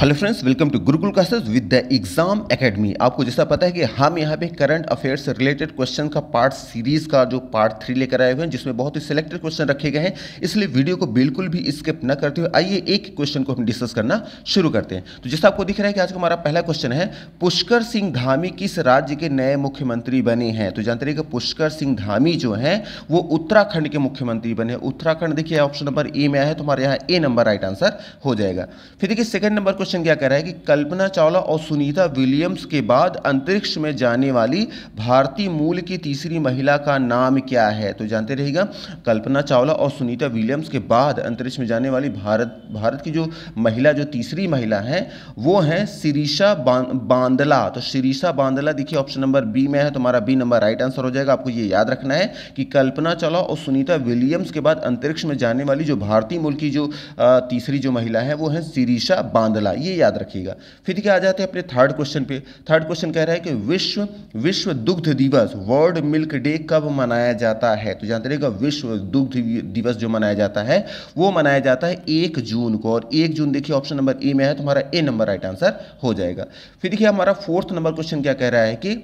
hello friends welcome to Gurukul classes with the exam academy आपको जैसा पता है कि हम यहाँ पे करंट अफेयर्स से रिलेटेड क्वेश्चन का पार्ट सीरीज का जो पार्ट थ्री लेकर आए हुए हैं जिसमें बहुत ही सिलेक्टेड क्वेश्चन रखे गए हैं इसलिए वीडियो को बिल्कुल भी स्किप न करते हुए आइए एक क्वेश्चन को हम डिस्कस करना शुरू करते हैं तो जैसा आपको दिख रहा है कि आज का हमारा पहला क्वेश्चन है पुष्कर सिंह धामी किस राज्य के नए मुख्यमंत्री बने हैं तो जानते रहिए पुष्कर सिंह धामी जो है वो उत्तराखंड के मुख्यमंत्री बने उत्तराखंड देखिए ऑप्शन नंबर ए में आया है तो हमारे यहाँ ए नंबर राइट आंसर हो जाएगा फिर देखिए सेकंड नंबर क्वेश्चन क्या कह रहा है कि कल्पना चावला और सुनीता विलियम्स के बाद अंतरिक्ष में जाने वाली भारतीय मूल की तीसरी महिला का नाम क्या है तो जानते रहेगा कल्पना चावला और सुनीता विलियम्स के बाद अंतरिक्ष में जाने वाली भारत भारत की जो महिला जो तीसरी महिला है वो है शिरीषा बांदला तो शिरीषा बांदला देखिए ऑप्शन नंबर बी में है तुम्हारा बी नंबर राइट आंसर हो जाएगा आपको ये याद रखना है कि कल्पना चावला और सुनीता विलियम्स के बाद अंतरिक्ष में जाने वाली जो भारतीय मूल की जो तीसरी जो महिला है वो है सिरीशा बांदला ये याद रखिएगा फिर क्या आ जाते हैं अपने थर्ड क्वेश्चन पे थर्ड क्वेश्चन कह रहा है कि विश्व विश्व दुग्ध दिवस वर्ल्ड मिल्क डे कब मनाया जाता है तो जानते रहेगा विश्व दुग्ध दिवस जो मनाया जाता है वो मनाया जाता है एक जून को और एक जून देखिए ऑप्शन नंबर ए में है तो हमारा ए नंबर राइट आंसर हो जाएगा फिर देखिए हमारा फोर्थ नंबर क्वेश्चन क्या कह रहा है कि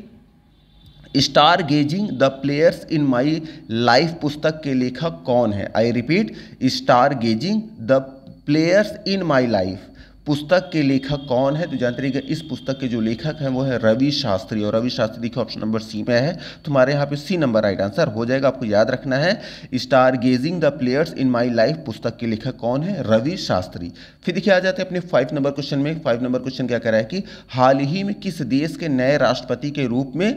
star gazing the players in my life पुस्तक के लेखक कौन है I repeat star gazing the players in my life पुस्तक के लेखक कौन है तो जानते रहिएगा इस पुस्तक के जो लेखक हैं वो है रवि शास्त्री और रवि शास्त्री देखिए ऑप्शन नंबर सी में है तो हमारे यहाँ पे सी नंबर राइट आंसर हो जाएगा आपको याद रखना है star gazing the players in my life पुस्तक के लेखक कौन है रवि शास्त्री फिर देखिए आ जाते हैं अपने फाइव नंबर क्वेश्चन में फाइव नंबर क्वेश्चन क्या कह रहा है कि हाल ही में किस देश के नए राष्ट्रपति के रूप में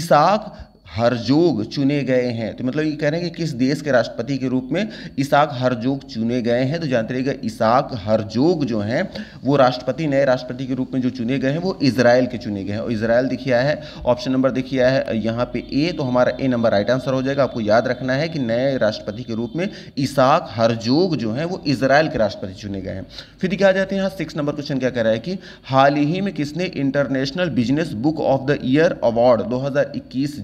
इसाक हरजोग चुने गए हैं तो मतलब ये कह रहे हैं कि किस देश के राष्ट्रपति के रूप में इसाक हरजोग चुने गए हैं तो जानते रहिएगा इसाक हरजोग जो हैं वो राष्ट्रपति नए राष्ट्रपति के रूप में जो चुने गए हैं वो इसराइल के चुने गए हैं और इसराइल देखिए है ऑप्शन नंबर देखिए है यहाँ पे ए तो हमारा ए नंबर राइट आंसर हो जाएगा आपको याद रखना है कि नए राष्ट्रपति के रूप में इसाक हरजोग जो हैं वो इसराइल के राष्ट्रपति चुने गए हैं फिर देखिए आ जाते हैं यहाँ सिक्स नंबर क्वेश्चन क्या कह रहा है कि हाल ही में किसने international business book of the year award two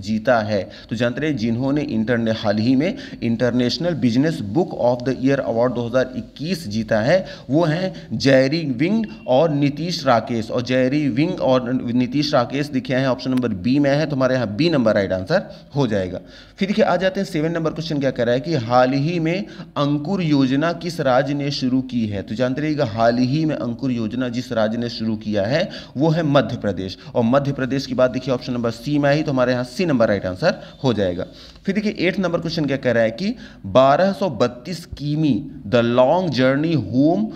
जीता क्या है तो जानते रहे जिन्होंने इंटरने हाल ही में international business book of the year award 2021 जीता है वो हैं जैरी विंग और नीतीश राकेश और जैरी विंग और नीतीश राकेश दिखे हैं ऑप्शन नंबर बी में है तो हमारे यहाँ बी नंबर राइट आंसर हो जाएगा फिर देखिए आ जाते हैं सेवन नंबर क्वेश्चन क्या कह रहा है कि हाल ही में अंकुर योजना किस राज्य ने शुरू की है तो जानते रहिएगा हाल ही में अंकुर योजना जिस राज्य ने शुरू किया है वो है मध्य प्रदेश और मध्य प्रदेश की बात देखिए ऑप्शन नंबर सी में आई तो हमारे यहाँ C number right right answer हो जाएगा फिर देखिए एट नंबर क्वेश्चन क्या कह रहा है कि 1232 किमी द लॉन्ग जर्नी होम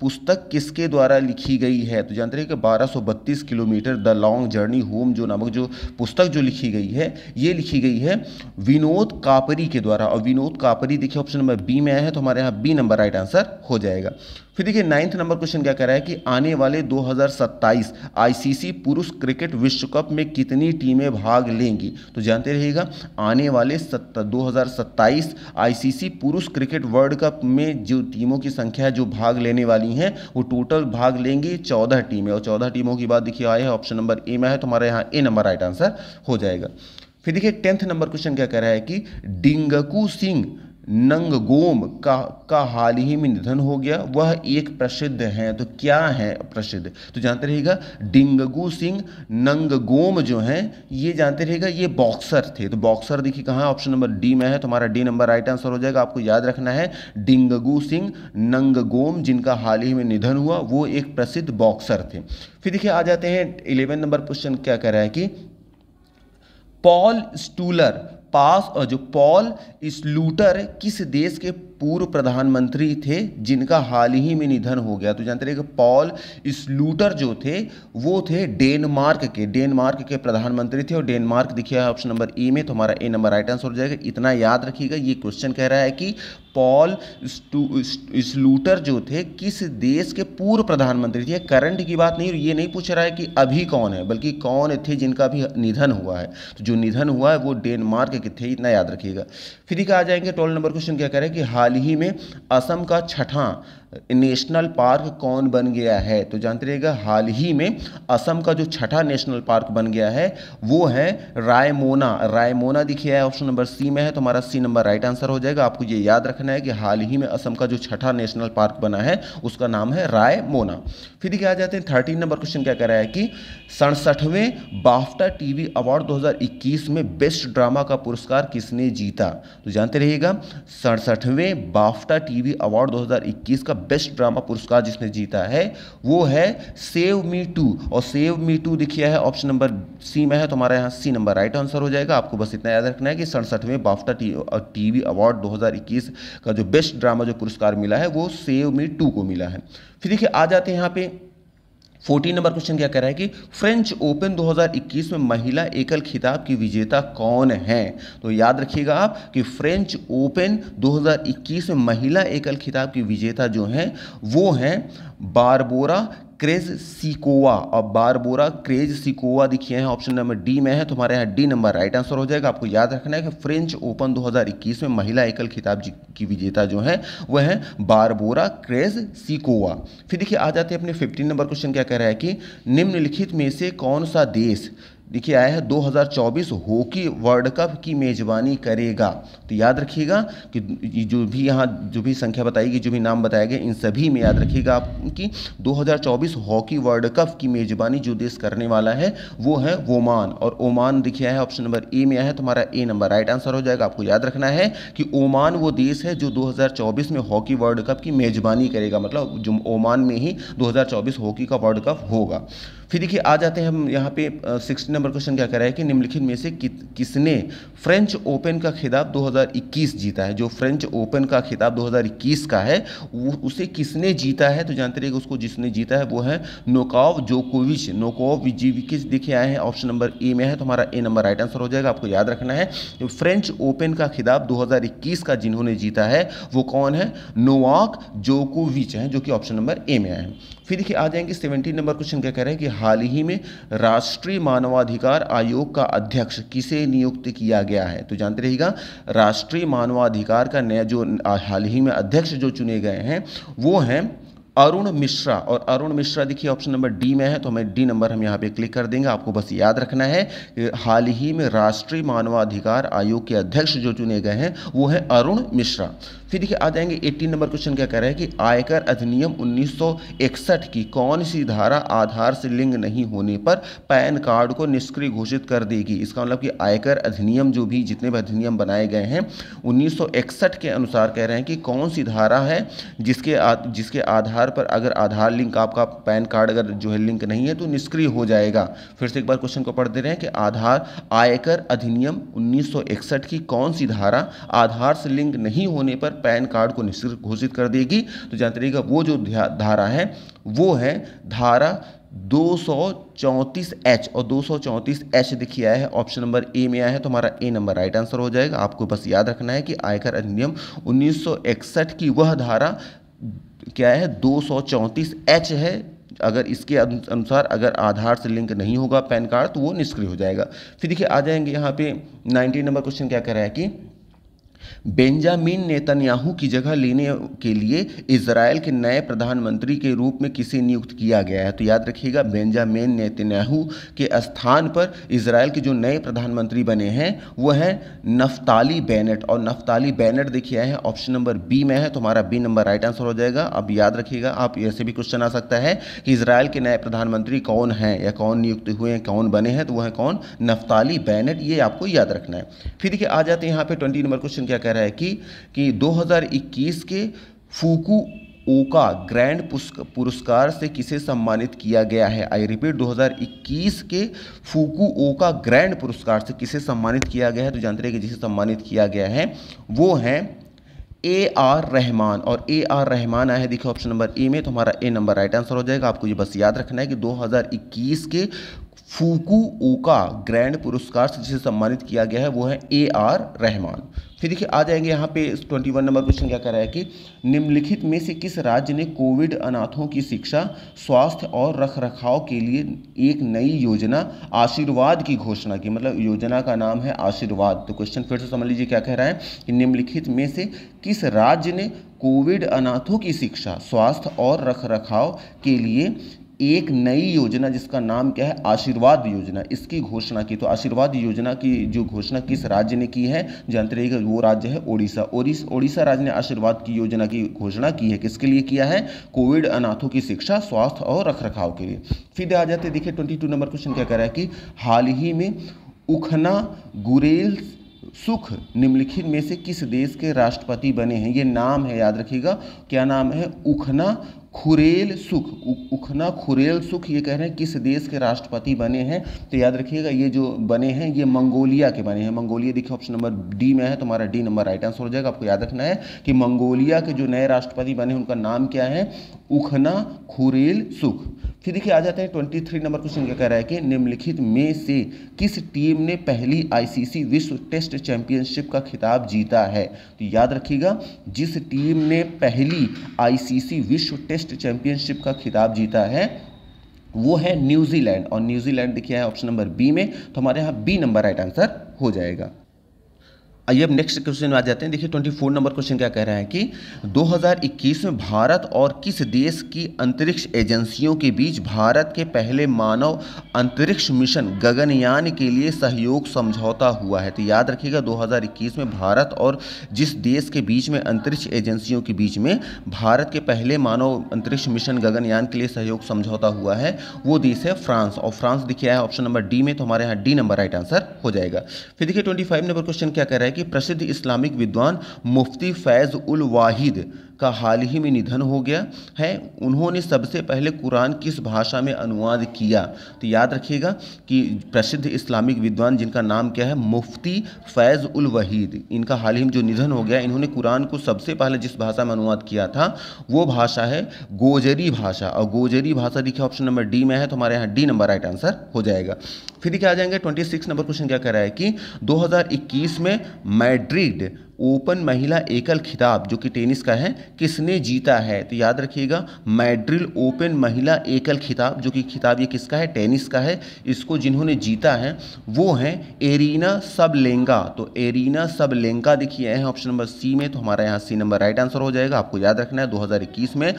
पुस्तक किसके द्वारा लिखी गई है तो जानते हैं कि 1232 kilometre the long journey home जो नामक जो पुस्तक जो लिखी गई है ये लिखी गई है विनोद कापरी के द्वारा और विनोद कापरी देखिए ऑप्शन नंबर बी में आया है तो हमारे यहाँ बी नंबर राइट आंसर हो जाएगा फिर देखिए नाइन्थ नंबर क्वेश्चन क्या कह रहा है कि आने वाले 2027 आईसीसी पुरुष क्रिकेट विश्व कप में कितनी टीमें भाग लेंगी तो जानते रहिएगा आने वाले सत्ता, दो आईसीसी पुरुष क्रिकेट वर्ल्ड कप में जो टीमों की संख्या जो भाग लेने वाली जानी है वो टोटल भाग लेंगी चौदह टीमें और चौदह टीमों की बात देखिए आए हैं ऑप्शन नंबर ए में है तो हमारे यहाँ ए नंबर राइट आंसर हो जाएगा फिर देखिए टेंथ नंबर क्वेश्चन क्या कह रहा है कि डिंगकू सिंह नंगगोम का का हाल ही में निधन हो गया वह एक प्रसिद्ध हैं तो क्या है प्रसिद्ध तो जानते रहेगा डिंगगू सिंह नंगगोम जो हैं ये जानते रहेगा ये बॉक्सर थे तो बॉक्सर देखिए कहाँ ऑप्शन नंबर डी में है तुम्हारा तो डी नंबर राइट आंसर हो जाएगा आपको याद रखना है डिंगगू सिंह नंगगोम जिनका हाल ही में निधन हुआ वो एक प्रसिद्ध बॉक्सर थे फिर देखिए आ जाते हैं इलेवन नंबर क्वेश्चन क्या कह रहा है कि पॉल स्टूलर पास और जो पॉल स्लूटर किस देश के पूर्व प्रधानमंत्री थे जिनका हाल ही में निधन हो गया तो जानते रहे पॉल स्लूटर जो थे वो थे डेनमार्क के डेनमार्क के प्रधानमंत्री थे और डेनमार्क दिखा है ऑप्शन नंबर ए में तो हमारा ए नंबर राइट आंसर हो जाएगा इतना याद रखिएगा ये क्वेश्चन कह रहा है कि पॉल स्लूटर जो थे किस देश के पूर्व प्रधानमंत्री थे करंट की बात नहीं ये नहीं पूछ रहा है कि अभी कौन है बल्कि कौन थे जिनका भी निधन हुआ है तो जो निधन हुआ है वो डेनमार्क के थे इतना याद रखिएगा फिर आ जाएंगे टोल नंबर क्वेश्चन क्या कह रहे हैं कि हाल हाल ही में असम का छठा नेशनल पार्क कौन बन गया है तो जानते रहेगा हाल ही में असम का जो छठा नेशनल पार्क बन गया है वो है रायमोना रायमोना दिखे है ऑप्शन नंबर सी में है तो हमारा सी नंबर राइट आंसर हो जाएगा आपको ये याद रखना है कि हाल ही में असम का जो छठा नेशनल पार्क बना है उसका नाम है रायमोना फिर देखिए आ जाते हैं थर्टीन नंबर क्वेश्चन क्या करा है कि सड़सठवें बाफ्टा टीवी अवार्ड दो में बेस्ट ड्रामा का पुरस्कार किसने जीता तो जानते रहिएगा सड़सठवें बाफ्टा टीवी अवार्ड दो का बेस्ट ड्रामा पुरस्कार जिसने जीता है वो है सेव मी टू और सेव मी टू लिखिए है ऑप्शन नंबर सी में है तो हमारा यहाँ सी नंबर राइट आंसर हो जाएगा आपको बस इतना याद रखना है कि सड़सठवें बाफ्टा टी टीवी अवार्ड 2021 का जो बेस्ट ड्रामा जो पुरस्कार मिला है वो सेव मी टू को मिला है फिर देखिए आ जाते हैं यहाँ पे फोर्टीन नंबर क्वेश्चन क्या कह रहा है कि फ्रेंच ओपन 2021 में महिला एकल खिताब की विजेता कौन है तो याद रखिएगा आप कि फ्रेंच ओपन 2021 में महिला एकल खिताब की विजेता जो हैं वो हैं बारबोरा क्रेज सिकोवा और बारबोरा क्रेज सिकोवा दिखिए हैं ऑप्शन नंबर डी में है तो हमारे यहाँ डी नंबर राइट आंसर हो जाएगा आपको याद रखना है कि फ्रेंच ओपन 2021 में महिला एकल खिताब की विजेता जो है वह है बारबोरा क्रेज सिकोवा फिर देखिए आ जाते हैं अपने फिफ्टीन नंबर क्वेश्चन क्या कह रहा है कि निम्नलिखित में से कौन सा देश देखिए आया है 2024 हॉकी वर्ल्ड कप की मेज़बानी करेगा तो याद रखिएगा कि जो भी यहाँ जो भी संख्या बताएगी जो भी नाम बताया गया इन सभी में याद रखिएगा आप कि 2024 हॉकी वर्ल्ड कप की मेज़बानी जो देश करने वाला है वो है ओमान और ओमान देखिए आया है ऑप्शन नंबर ए में आया है तुम्हारा ए नंबर राइट आंसर हो जाएगा आपको याद रखना है कि ओमान वो देश है जो दो में हॉकी वर्ल्ड कप की मेज़बानी करेगा मतलब जो ओमान में ही दो हॉकी का वर्ल्ड कप होगा फिर देखिए आ जाते हैं हम यहाँ पे सिक्सटी नंबर क्वेश्चन क्या रहा है कि निम्नलिखित में से कि, किसने फ्रेंच ओपन का खिताब 2021 जीता है जो फ्रेंच ओपन का खिताब 2021 का है उसे किसने जीता है तो जानते रहिए उसको जिसने जीता है वो है नोकाव जोकोविच नोकोव जीविकिच देखे आए हैं ऑप्शन नंबर ए में है तो हमारा ए नंबर राइट आंसर हो जाएगा आपको याद रखना है फ्रेंच ओपन का खिताब दो का जिन्होंने जीता है वो कौन है नोवाक जोकोविच है जो कि ऑप्शन नंबर ए में आए हैं फिर देखिए आ जाएंगे सेवेंटीन नंबर क्वेश्चन क्या कह रहे हैं कि हाल ही में राष्ट्रीय मानवाधिकार आयोग का अध्यक्ष किसे नियुक्त किया गया है तो जानते रहेगा राष्ट्रीय मानवाधिकार का नया जो हाल ही में अध्यक्ष जो चुने गए हैं वो हैं अरुण मिश्रा और अरुण मिश्रा देखिए ऑप्शन नंबर डी में है तो हमें डी नंबर हम यहाँ पे क्लिक कर देंगे आपको बस याद रखना है कि हाल ही में राष्ट्रीय मानवाधिकार आयोग के अध्यक्ष जो चुने गए हैं वो है अरुण मिश्रा फिर देखिए आ जाएंगे 18 नंबर क्वेश्चन क्या कह रहा है कि आयकर अधिनियम 1961 की कौन सी धारा आधार से लिंक नहीं होने पर पैन कार्ड को निष्क्रिय घोषित कर देगी इसका मतलब कि आयकर अधिनियम जो भी जितने भी अधिनियम बनाए गए हैं 1961 के अनुसार कह रहे हैं कि कौन सी धारा है जिसके आ, जिसके आधार पर अगर आधार लिंक आपका पैन कार्ड अगर जो है लिंक नहीं है तो निष्क्रिय हो जाएगा फिर से एक बार क्वेश्चन को पढ़ दे रहे हैं कि आधार आयकर अधिनियम उन्नीस की कौन सी धारा आधार से लिंक नहीं होने पर पैन कार्ड को निश्चित घोषित कर देगी तो जानते रहिएगा वो जो धारा है वो है धारा दो एच और दो एच देखिए आया है ऑप्शन नंबर ए में आया है तो हमारा ए नंबर राइट आंसर हो जाएगा आपको बस याद रखना है कि आयकर अधिनियम 1961 की वह धारा क्या है दो एच है अगर इसके अनुसार अगर आधार से लिंक नहीं होगा पैन कार्ड तो वो निष्क्रिय हो जाएगा फिर देखिए आ जाएंगे यहाँ पे 19 नंबर क्वेश्चन क्या कह रहा है कि बेंजामिन नेतन्याहू की जगह लेने के लिए इसराइल के नए प्रधानमंत्री के रूप में किसे नियुक्त किया गया है तो याद रखिएगा बेंजामिन नेतन्याहू के स्थान पर इसराइल के जो नए प्रधानमंत्री बने हैं वो हैं नफ्ताली बैनट और नफ्ताली बैनट देखिए है ऑप्शन नंबर बी में है तो हमारा बी नंबर राइट आंसर हो जाएगा अब याद रखिएगा आप ऐसे भी क्वेश्चन आ सकता है कि इसराइल के नए प्रधानमंत्री कौन हैं या कौन नियुक्त हुए हैं कौन बने हैं तो वह कौन नफ्ताली बैनट ये आपको याद रखना है फिर देखिए आ जाते हैं यहाँ पे ट्वेंटी नंबर क्वेश्चन क्या कह रहा है कि कि 2021 के फूकू ओका ग्रैंड पुरस्कार से किसे सम्मानित किया गया है आई रिपीट 2021 के फूकू ओका ग्रैंड पुरस्कार से किसे सम्मानित किया गया है तो जानते रहे कि जिसे सम्मानित किया गया है वो है ए आर रहमान और ए आर रहमान आया है देखिए ऑप्शन नंबर ए में तो हमारा ए नंबर राइट आंसर हो जाएगा आपको ये बस याद रखना है कि 2021 के फूकू ओका ग्रैंड पुरस्कार से जिसे सम्मानित किया गया है वो है ए आर रहमान फिर देखिए आ जाएंगे यहाँ पे ट्वेंटी वन नंबर क्वेश्चन क्या कर रहा है कि निम्नलिखित में से किस राज्य ने कोविड अनाथों की शिक्षा स्वास्थ्य और रख रखाव के लिए एक नई योजना आशीर्वाद की घोषणा की मतलब योजना का नाम है आशीर्वाद तो क्वेश्चन फिर से समझ लीजिए क्या कह रहा है कि निम्नलिखित में से किस राज्य ने कोविड अनाथों की शिक्षा स्वास्थ्य और रख रखाव के लिए एक नई योजना जिसका नाम क्या है आशीर्वाद योजना इसकी घोषणा की तो आशीर्वाद योजना की जो घोषणा किस राज्य ने की है जानते रहिएगा वो राज्य है ओडिशा ओडिशा राज्य ने आशीर्वाद की योजना की घोषणा की है किसके लिए किया है कोविड अनाथों की शिक्षा स्वास्थ्य और रखरखाव के लिए फिर आ जाते देखिए ट्वेंटी टू नंबर क्वेश्चन क्या कह रहा है कि हाल ही में उखना गुरेल सुख निम्नलिखित में से किस देश के राष्ट्रपति बने हैं ये नाम है याद रखिएगा क्या नाम है उखना खुरेल सुख उखना खुरेल सुख ये कह रहे हैं किस देश के राष्ट्रपति बने हैं तो याद रखिएगा ये जो बने हैं ये मंगोलिया के बने हैं मंगोलिया देखिए ऑप्शन नंबर डी में है तुम्हारा डी नंबर राइट आंसर हो जाएगा आपको याद रखना है कि मंगोलिया के जो नए राष्ट्रपति बने उनका नाम क्या है उखना खुरेल सुख फिर देखिए आ जाते हैं ट्वेंटी थ्री नंबर क्वेश्चन क्या कह रहा है कि निम्नलिखित में से किस टीम ने पहली आईसीसी विश्व टेस्ट चैंपियनशिप का खिताब जीता है तो याद रखिएगा जिस टीम ने पहली आईसीसी विश्व टेस्ट टेस्ट चैंपियनशिप का खिताब जीता है वो है न्यूजीलैंड और न्यूजीलैंड देखिए ऑप्शन नंबर बी में तो हमारे यहाँ बी नंबर राइट आंसर हो जाएगा आइए अब नेक्स्ट क्वेश्चन में आ जाते हैं देखिए ट्वेंटी फोर नंबर क्वेश्चन क्या कह रहा है कि 2021 में भारत और किस देश की अंतरिक्ष एजेंसियों के बीच भारत के पहले मानव अंतरिक्ष मिशन गगनयान के लिए सहयोग समझौता हुआ है तो याद रखिएगा 2021 में भारत और जिस देश के बीच में अंतरिक्ष एजेंसियों के बीच में भारत के पहले मानव अंतरिक्ष मिशन गगनयान के लिए सहयोग समझौता हुआ है वो देश है फ्रांस और फ्रांस दिखाया है ऑप्शन नंबर डी में तो हमारे यहाँ डी नंबर राइट आंसर हो जाएगा फिर देखिए ट्वेंटी नंबर क्वेश्चन क्या कह रहा है के प्रसिद्ध इस्लामिक विद्वान मुफ्ती फैज़ उल वाहिद का हाल ही में निधन हो गया है उन्होंने सबसे पहले कुरान किस भाषा में अनुवाद किया तो याद रखिएगा कि प्रसिद्ध इस्लामिक विद्वान जिनका नाम क्या है मुफ्ती फैज़ उल वहीद इनका हाल ही में जो निधन हो गया इन्होंने कुरान को सबसे पहले जिस भाषा में अनुवाद किया था वो भाषा है गोजरी भाषा और गोजरी भाषा देखिए ऑप्शन नंबर डी में है तो हमारे यहाँ डी नंबर राइट आंसर हो जाएगा फिर देखिए आ जाएंगे ट्वेंटी सिक्स नंबर क्वेश्चन क्या कर रहा है कि दो में मैड्रिड ओपन महिला एकल खिताब जो कि टेनिस का है किसने जीता है तो याद रखिएगा मैड्रिल ओपन महिला एकल खिताब जो कि खिताब ये किसका है टेनिस का है इसको जिन्होंने जीता है वो है एरीना सबलेंगा तो एरीना सबलेंगा देखिए हैं ऑप्शन नंबर सी में तो हमारा यहाँ सी नंबर राइट आंसर हो जाएगा आपको याद रखना है दो में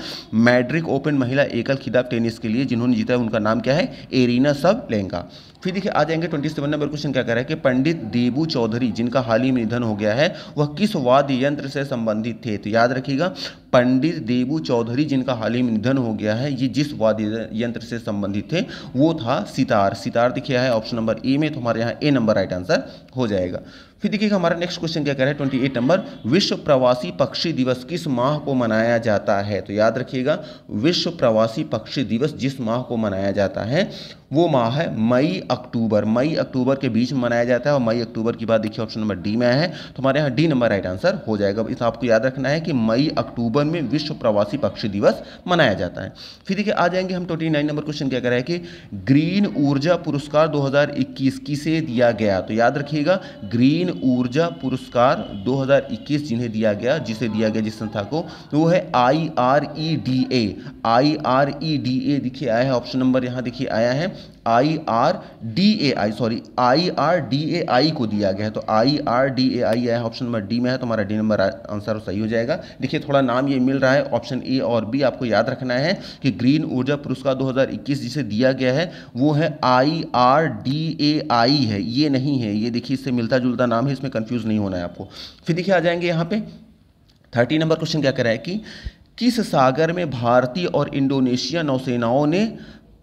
मैड्रिक ओपन महिला एकल खिताब टेनिस के लिए जिन्होंने जीता है उनका नाम क्या है एरीना सबलेंगा फिर देखिए आ जाएंगे ट्वेंटी सेवन नंबर क्वेश्चन क्या कर रहा है कि पंडित देबू चौधरी जिनका हाल ही में निधन हो गया है वह किस वाद्य यंत्र से संबंधित थे तो याद रखिएगा पंडित देबू चौधरी जिनका हाल ही में निधन हो गया है ये जिस वाद्य यंत्र से संबंधित थे वो था सितार सितार देखिए है ऑप्शन नंबर ए में तो हमारे यहाँ ए नंबर राइट आंसर हो जाएगा फिर देखिएगा हमारा नेक्स्ट क्वेश्चन क्या कह रहा है ट्वेंटी एट नंबर विश्व प्रवासी पक्षी दिवस किस माह को मनाया जाता है तो याद रखिएगा विश्व प्रवासी पक्षी दिवस जिस माह को मनाया जाता है वो माह है मई अक्टूबर मई अक्टूबर के बीच में मनाया जाता है और मई अक्टूबर की बात देखिए ऑप्शन नंबर डी में है तो हमारे यहाँ डी नंबर राइट आंसर हो जाएगा इस आपको याद रखना है कि मई अक्टूबर में विश्व प्रवासी पक्षी दिवस मनाया जाता है फिर देखिए आ जाएंगे हम ट्वेंटी नाइन नंबर क्वेश्चन क्या कर रहे हैं कि ग्रीन ऊर्जा पुरस्कार दो किसे दिया गया तो याद रखिएगा ग्रीन ऊर्जा पुरस्कार 2021 जिन्हें दिया गया जिसे दिया गया जिस संस्था को वो है I R E D A I R E D A देखिए आया है ऑप्शन नंबर यहाँ देखिए आया है I R D A I sorry I R D A I को दिया गया है तो आई आर डी ए आई है ऑप्शन नंबर डी में है तो हमारा डी नंबर आंसर सही हो जाएगा देखिए थोड़ा नाम ये मिल रहा है ऑप्शन ए और बी आपको याद रखना है कि ग्रीन ऊर्जा पुरस्कार 2021 जिसे दिया गया है वो है आई आर डी ए आई है ये नहीं है ये देखिए इससे मिलता जुलता नाम है इसमें कन्फ्यूज़ नहीं होना है आपको फिर देखिए आ जाएंगे यहाँ पे थर्टी नंबर क्वेश्चन क्या करा है कि किस सागर में भारतीय और इंडोनेशिया नौसेनाओं ने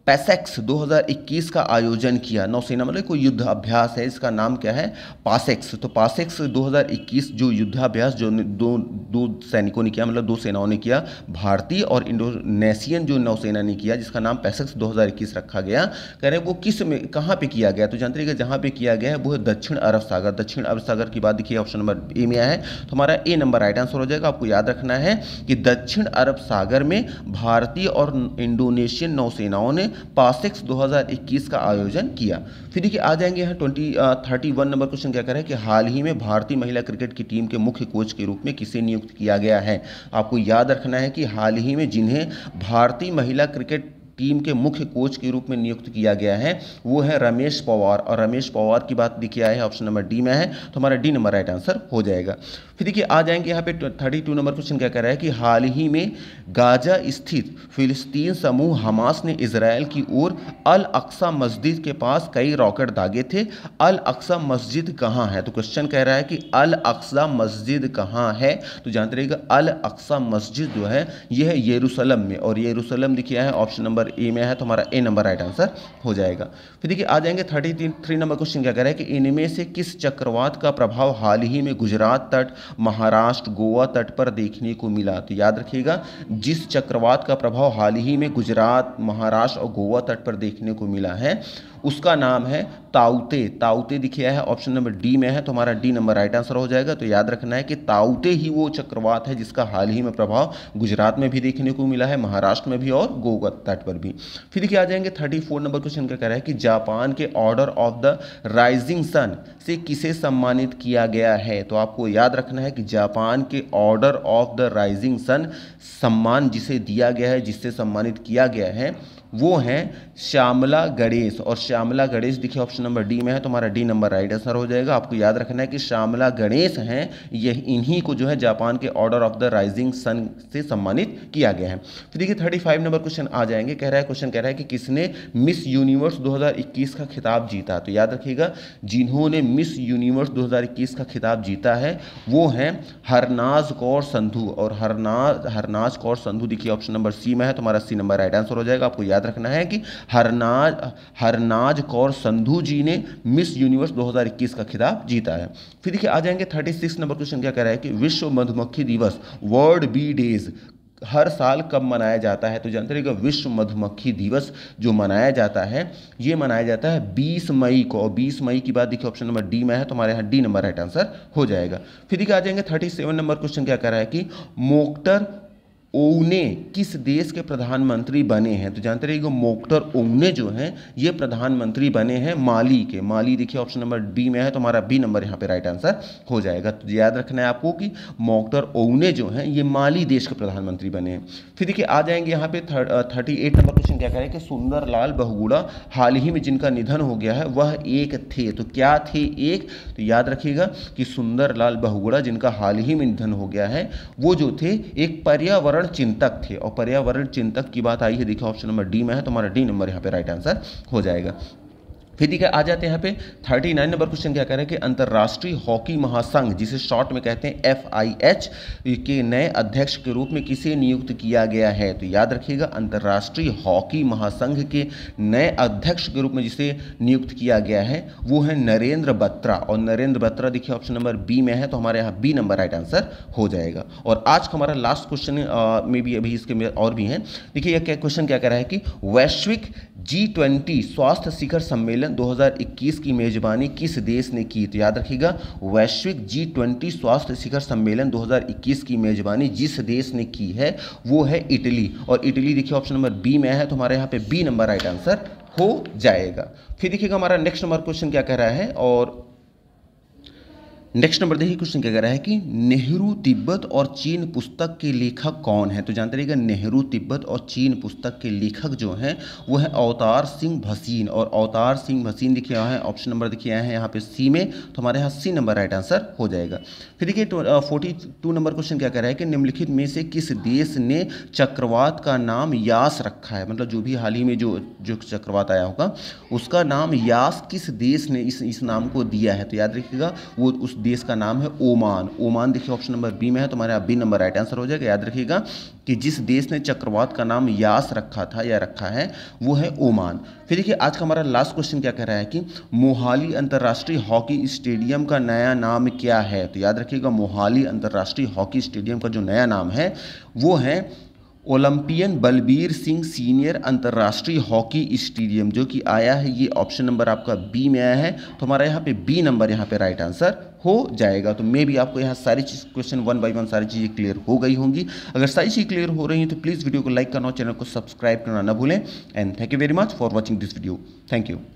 पैसेक्स 2021 का आयोजन किया नौसेना मतलब कोई युद्ध अभ्यास है इसका नाम क्या है पासेक्स तो पासेक्स 2021 जो युद्धाभ्यास जो दो दो सैनिकों ने किया मतलब दो सेनाओं ने किया भारतीय और इंडोनेशियन जो नौसेना ने किया जिसका नाम पैसेक्स 2021 रखा गया कह रहे वो किस में कहाँ पर किया गया तो जानते रहिएगा जहाँ पे किया गया है वो है दक्षिण अरब सागर दक्षिण अरब सागर की बात देखिए ऑप्शन नंबर ए में आया है तो हमारा ए नंबर राइट आंसर हो जाएगा आपको याद रखना है कि दक्षिण अरब सागर में भारतीय और इंडोनेशियन नौसेनाओं ने पासेक्स 2021 का आयोजन किया फिर देखिए आ जाएंगे यहाँ twenty thirty one number question क्या करें कि हाल ही में भारतीय महिला क्रिकेट की टीम के मुख्य कोच के रूप में किसे नियुक्त किया गया है आपको याद रखना है कि हाल ही में जिन्हें भारतीय महिला क्रिकेट टीम के मुख्य कोच के रूप में नियुक्त किया गया है वो है रमेश पवार और रमेश पवार की बात देखिए आए ऑप्शन नंबर डी में है तो हमारा डी नंबर राइट आंसर हो जाएगा फिर देखिए आ जाएंगे यहाँ पे थर्टी टू नंबर क्वेश्चन क्या कह रहा है कि हाल ही में गाजा स्थित फिलिस्तीन समूह हमास ने इसराइल की ओर अल अक्सा मस्जिद के पास कई रॉकेट दागे थे अल अक्सा मस्जिद कहाँ है तो क्वेश्चन कह रहा है कि अल अक्सा मस्जिद कहाँ है तो जानते रहिएगा अल अक्सा मस्जिद जो है यह है में और येरूसलम देखिए है ऑप्शन नंबर नंबर ई में है तो हमारा ए नंबर राइट आंसर हो जाएगा फिर देखिए आ जाएंगे थर्टी थ्री नंबर क्वेश्चन क्या कह रहा है कि इनमें से किस चक्रवात का प्रभाव हाल ही में गुजरात तट महाराष्ट्र गोवा तट पर देखने को मिला तो याद रखिएगा जिस चक्रवात का प्रभाव हाल ही में गुजरात महाराष्ट्र और गोवा तट पर देखने को मिला है उसका नाम है ताउते ताउते दिखाया है ऑप्शन नंबर डी में है तो हमारा डी नंबर राइट आंसर हो जाएगा तो याद रखना है कि ताउते ही वो चक्रवात है जिसका हाल ही में प्रभाव गुजरात में भी देखने को मिला है महाराष्ट्र में भी और गोवा तट पर भी फिर देखिए आ जाएंगे थर्टी फोर नंबर क्वेश्चन का कह रहा है कि जापान के order of the rising sun से किसे सम्मानित किया गया है तो आपको याद रखना है कि जापान के order of the rising sun सम्मान जिसे दिया गया है जिससे सम्मानित किया गया है वो है श्यामला गणेश और श्यामला गणेश देखिए ऑप्शन नंबर डी में है तो हमारा डी नंबर राइट आंसर हो जाएगा आपको याद रखना है कि श्यामला गणेश हैं ये इन्हीं को जो है जापान के order of the rising sun से सम्मानित किया गया है फिर देखिए थर्टी फाइव नंबर क्वेश्चन आ जाएंगे कह रहा है क्वेश्चन कह रहा है कि किसने मिस यूनिवर्स दो का खिताब जीता तो याद रखिएगा जिन्होंने मिस यूनिवर्स दो का खिताब जीता है वो है हरनाज कौर संधु और हरनाज हरनाज हरनाज कौर संधु देखिए ऑप्शन नंबर सी में है तो हमारा सी नंबर राइट आंसर हो जाएगा आपको याद रखना है कि हरनाज हरनाज कौर संधु जी ने मिस यूनिवर्स 2021 का खिताब जीता है फिर देखिए आ जाएंगे 36 नंबर क्वेश्चन क्या कह रहा है कि विश्व मधुमक्खी दिवस वर्ल्ड बी डेज हर साल कब मनाया जाता है तो जानते रहेगा विश्व मधुमक्खी दिवस जो मनाया जाता है ये मनाया जाता है 20 मई को और 20 मई की बात देखिए ऑप्शन नंबर डी में है तो हमारे यहाँ डी नंबर राइट आंसर हो जाएगा फिर देखिए आ जाएंगे 37 नंबर क्वेश्चन क्या कह रहा है कि मोक्टर ओने किस देश के प्रधानमंत्री बने हैं तो जानते रहिएगा मोक्टर ओने जो हैं ये प्रधानमंत्री बने हैं माली के माली देखिए ऑप्शन नंबर बी में है तो हमारा बी नंबर यहाँ पे राइट आंसर हो जाएगा तो याद रखना है आपको कि मोक्टर ओने जो हैं ये माली देश के प्रधानमंत्री बने हैं फिर देखिए आ जाएंगे यहाँ पे थर्टी एट नंबर क्वेश्चन क्या करें कि सुंदर लाल बहुगुड़ा हाल ही में जिनका निधन हो गया है वह एक थे तो क्या थे एक तो याद रखिएगा कि सुंदर लाल जिनका हाल ही में निधन हो गया है वो जो थे एक पर्यावरण पर्यावरण चिंतक थे और पर्यावरण चिंतक की बात आई है देखिए ऑप्शन नंबर डी में है तो हमारा डी नंबर यहाँ पे राइट आंसर हो जाएगा फिर देखिए आ जाते हैं यहाँ पे थर्टी नाइन नंबर क्वेश्चन क्या कह रहे हैं कि अंतर्राष्ट्रीय हॉकी महासंघ जिसे शॉर्ट में कहते हैं एफ आई एच के नए अध्यक्ष के रूप में किसे नियुक्त किया गया है तो याद रखिएगा अंतर्राष्ट्रीय हॉकी महासंघ के नए अध्यक्ष के रूप में जिसे नियुक्त किया गया है वो है नरेंद्र बत्रा और नरेंद्र बत्रा देखिए ऑप्शन नंबर बी में है तो हमारे यहाँ बी नंबर राइट आंसर हो जाएगा और आज का हमारा लास्ट क्वेश्चन में भी अभी इसके और भी हैं देखिए यह क्वेश्चन क्या कह रहा है कि वैश्विक जी स्वास्थ्य शिखर सम्मेलन सम्मेलन 2021 की मेजबानी किस देश ने की तो याद रखिएगा वैश्विक जी ट्वेंटी स्वास्थ्य शिखर सम्मेलन 2021 की मेजबानी जिस देश ने की है वो है इटली और इटली देखिए ऑप्शन नंबर बी में है तो हमारे यहाँ पे बी नंबर राइट आंसर हो जाएगा फिर देखिएगा हमारा नेक्स्ट नंबर क्वेश्चन क्या कह रहा है और नेक्स्ट नंबर देखिए क्वेश्चन क्या कह रहा है कि नेहरू तिब्बत और चीन पुस्तक के लेखक कौन है तो जानते रहिएगा नेहरू तिब्बत और चीन पुस्तक के लेखक जो हैं वो है अवतार सिंह भसीन और अवतार सिंह भसीन लिखे हुआ है ऑप्शन नंबर दिखे आए हैं यहाँ पे सी में तो हमारे यहाँ सी नंबर राइट आंसर हो जाएगा फिर देखिए फोर्टी टू नंबर क्वेश्चन क्या कह रहा है कि निम्नलिखित में से किस देश ने चक्रवात का नाम यास रखा है मतलब जो भी हाल ही में जो जो चक्रवात आया होगा उसका नाम यास किस देश ने इस इस नाम को दिया है तो याद रखिएगा वो उस देश का नाम है ओमान ओमान देखिए ऑप्शन नंबर बी में है तो हमारे यहाँ बी नंबर राइट आंसर हो जाएगा याद रखिएगा कि जिस देश ने चक्रवात का नाम यास रखा था या रखा है वो है ओमान फिर देखिए आज का हमारा लास्ट क्वेश्चन क्या कह रहा है कि मोहाली अंतर्राष्ट्रीय हॉकी स्टेडियम का नया नाम क्या है तो याद रखिएगा मोहाली अंतर्राष्ट्रीय हॉकी स्टेडियम का जो नया नाम है वो है ओलंपियन बलबीर सिंह सीनियर अंतर्राष्ट्रीय हॉकी स्टेडियम जो कि आया है ये ऑप्शन नंबर आपका बी में आया है तो हमारा यहाँ पे बी नंबर यहाँ पे राइट आंसर हो जाएगा तो मे भी आपको यहाँ सारी चीज़ क्वेश्चन वन बाई वन सारी चीज़ें क्लियर हो गई होंगी अगर सारी चीज़ क्लियर हो रही हैं तो प्लीज़ वीडियो को लाइक करना और चैनल को सब्सक्राइब करना ना भूलें and thank you very much for watching this video thank you